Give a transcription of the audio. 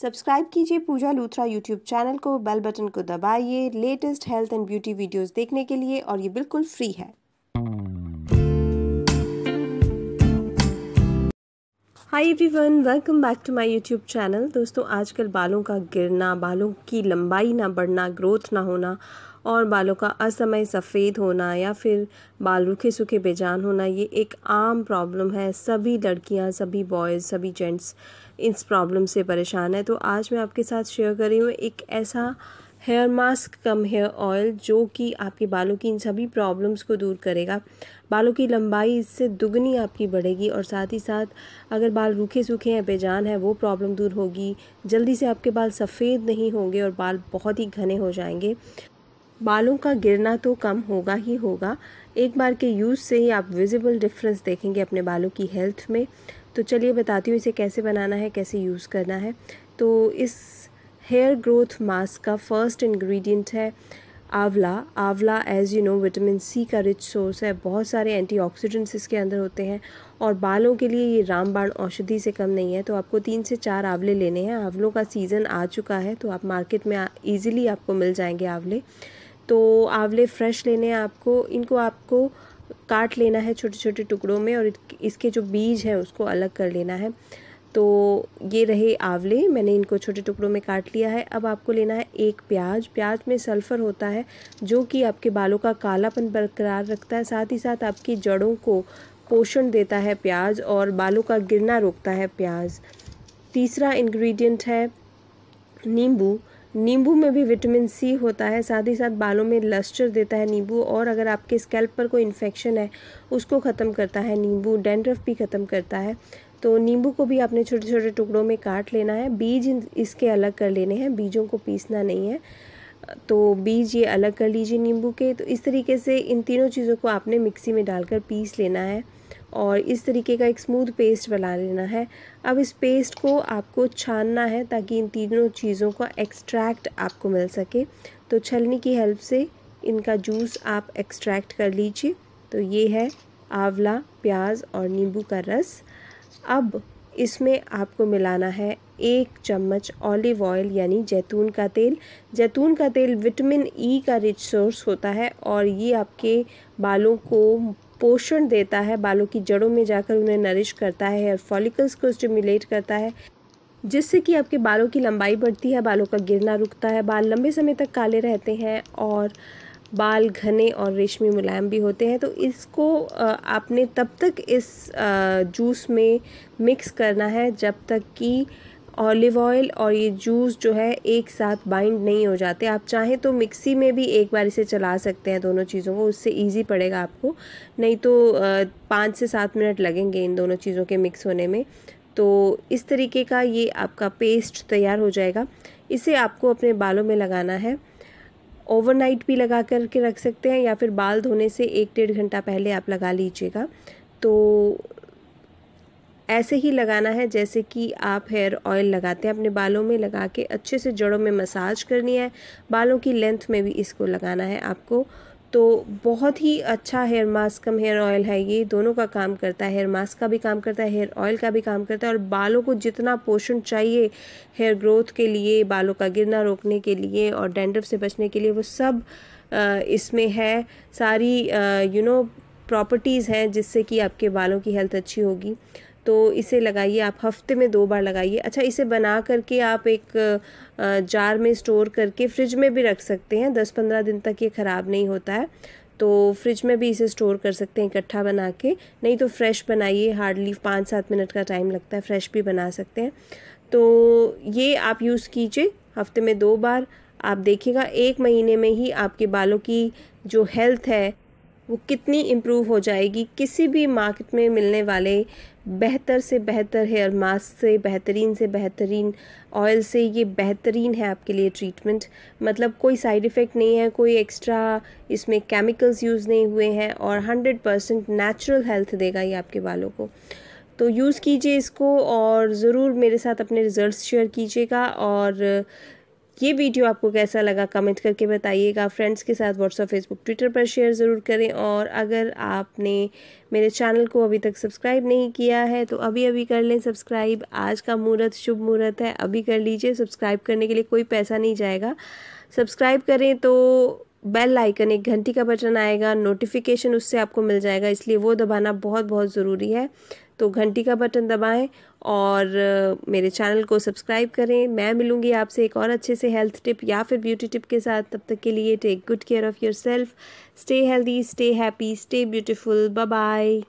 subscribe कीजिए Pooja Luthra YouTube channel को bell button को दबाइए latest health and beauty videos देखने के लिए और ये बिल्कुल फ्री है hi everyone welcome back to my YouTube channel दोस्तों आजकल बालों का गिरना बालों की लंबाई ना बढ़ना ग्रोथ ना होना और बालों का असमय सफ़ेद होना या फिर बाल रूखे सूखे बेजान होना ये एक आम प्रॉब्लम है सभी लड़कियां सभी बॉयज़ सभी जेंट्स इस प्रॉब्लम से परेशान है तो आज मैं आपके साथ शेयर कर रही हूँ एक ऐसा hair mask cum hair oil जो कि आपके बालों की इन सभी प्रॉब्लम्स को दूर करेगा बालों की लंबाई इससे दुगनी आपकी बढ़ेगी और साथ ही साथ अगर बाल रूखे सूखे हैं बेजान है वो प्रॉब्लम दूर होगी जल्दी से आपके बाल सफ़ेद नहीं होंगे और बाल बहुत ही घने हो जाएंगे बालों का गिरना तो कम होगा ही होगा एक बार के यूज़ से ही आप विजिबल डिफरेंस देखेंगे अपने बालों की हेल्थ में तो चलिए बताती हूँ इसे कैसे बनाना है कैसे यूज़ करना है तो इस हेयर ग्रोथ मास्क का फर्स्ट इंग्रेडिएंट है आंवला आंवला as you know vitamin C का रिच सोर्स है बहुत सारे एंटीऑक्सीडेंट्स इसके अंदर होते हैं और बालों के लिए ये रामबाण औषधि से कम नहीं है तो आपको तीन से चार आंवले लेने हैं आंवलों का सीज़न आ चुका है तो आप मार्केट में ईजिली आपको मिल जाएंगे आंवले तो आंवले फ्रेश लेने हैं आपको इनको आपको काट लेना है छोटे छोटे टुकड़ों में और इसके जो बीज हैं उसको अलग कर लेना है तो ये रहे आंवले मैंने इनको छोटे टुकड़ों में काट लिया है अब आपको लेना है एक प्याज प्याज में सल्फ़र होता है जो कि आपके बालों का कालापन बरकरार रखता है साथ ही साथ आपकी जड़ों को पोषण देता है प्याज और बालों का गिरना रोकता है प्याज तीसरा इंग्रेडिएंट है नींबू नींबू में भी विटामिन सी होता है साथ ही साथ बालों में लस्टर देता है नींबू और अगर आपके स्कैल्प पर कोई इन्फेक्शन है उसको ख़त्म करता है नींबू डेंड्रफ भी ख़त्म करता है तो नींबू को भी आपने छोटे छोटे टुकड़ों में काट लेना है बीज इसके अलग कर लेने हैं बीजों को पीसना नहीं है तो बीज ये अलग कर लीजिए नींबू के तो इस तरीके से इन तीनों चीज़ों को आपने मिक्सी में डालकर पीस लेना है और इस तरीके का एक स्मूथ पेस्ट बना लेना है अब इस पेस्ट को आपको छानना है ताकि इन तीनों चीज़ों का एक्सट्रैक्ट आपको मिल सके तो छलनी की हेल्प से इनका जूस आप एक्सट्रैक्ट कर लीजिए तो ये है आंवला प्याज और नींबू का रस अब इसमें आपको मिलाना है एक चम्मच ऑलिव ऑयल यानी जैतून का तेल जैतून का तेल विटामिन ई e का रिच सोर्स होता है और ये आपके बालों को पोषण देता है बालों की जड़ों में जाकर उन्हें नरिश करता है हेयर फॉलिकल्स को स्टिमुलेट करता है जिससे कि आपके बालों की लंबाई बढ़ती है बालों का गिरना रुकता है बाल लंबे समय तक काले रहते हैं और बाल घने और रेशमी मुलायम भी होते हैं तो इसको आपने तब तक इस जूस में मिक्स करना है जब तक कि ऑलिव ऑयल और ये जूस जो है एक साथ बाइंड नहीं हो जाते आप चाहें तो मिक्सी में भी एक बार इसे चला सकते हैं दोनों चीज़ों को उससे ईजी पड़ेगा आपको नहीं तो पाँच से सात मिनट लगेंगे इन दोनों चीज़ों के मिक्स होने में तो इस तरीके का ये आपका पेस्ट तैयार हो जाएगा इसे आपको अपने बालों में लगाना है ओवरनाइट भी लगा कर के रख सकते हैं या फिर बाल धोने से एक डेढ़ घंटा पहले आप लगा लीजिएगा तो ऐसे ही लगाना है जैसे कि आप हेयर ऑयल लगाते हैं अपने बालों में लगा के अच्छे से जड़ों में मसाज करनी है बालों की लेंथ में भी इसको लगाना है आपको तो बहुत ही अच्छा hair mask cum hair oil है ये दोनों का काम करता है हेयर मास्क का भी काम करता है हेयर ऑयल का भी काम करता है और बालों को जितना पोषण चाहिए हेयर ग्रोथ के लिए बालों का गिरना रोकने के लिए और डेंडर से बचने के लिए वो सब इसमें है सारी यू नो प्रॉपर्टीज़ हैं जिससे कि आपके बालों की हेल्थ अच्छी होगी तो इसे लगाइए आप हफ्ते में दो बार लगाइए अच्छा इसे बना करके आप एक जार में स्टोर करके फ्रिज में भी रख सकते हैं दस पंद्रह दिन तक ये ख़राब नहीं होता है तो फ्रिज में भी इसे स्टोर कर सकते हैं इकट्ठा बना के नहीं तो फ्रेश बनाइए हार्डली पाँच सात मिनट का टाइम लगता है फ्रेश भी बना सकते हैं तो ये आप यूज़ कीजिए हफ्ते में दो बार आप देखिएगा एक महीने में ही आपके बालों की जो हेल्थ है वो कितनी इम्प्रूव हो जाएगी किसी भी मार्केट में मिलने वाले बेहतर से बेहतर हेयर मास्क से बेहतरीन से बेहतरीन ऑयल से ये बेहतरीन है आपके लिए ट्रीटमेंट मतलब कोई साइड इफ़ेक्ट नहीं है कोई एक्स्ट्रा इसमें केमिकल्स यूज़ नहीं हुए हैं और हंड्रेड परसेंट नेचुरल हेल्थ देगा ये आपके बालों को तो यूज़ कीजिए इसको और ज़रूर मेरे साथ अपने रिज़ल्ट शेयर कीजिएगा और ये वीडियो आपको कैसा लगा कमेंट करके बताइएगा फ्रेंड्स के साथ व्हाट्सअप फेसबुक ट्विटर पर शेयर ज़रूर करें और अगर आपने मेरे चैनल को अभी तक सब्सक्राइब नहीं किया है तो अभी अभी कर लें सब्सक्राइब आज का मुहूर्त शुभ मुहूर्त है अभी कर लीजिए सब्सक्राइब करने के लिए कोई पैसा नहीं जाएगा सब्सक्राइब करें तो बेल आइकन एक घंटी का बटन आएगा नोटिफिकेशन उससे आपको मिल जाएगा इसलिए वो दबाना बहुत बहुत ज़रूरी है तो घंटी का बटन दबाएं और मेरे चैनल को सब्सक्राइब करें मैं मिलूंगी आपसे एक और अच्छे से हेल्थ टिप या फिर ब्यूटी टिप के साथ तब तक के लिए take good care of yourself stay healthy stay happy stay beautiful bye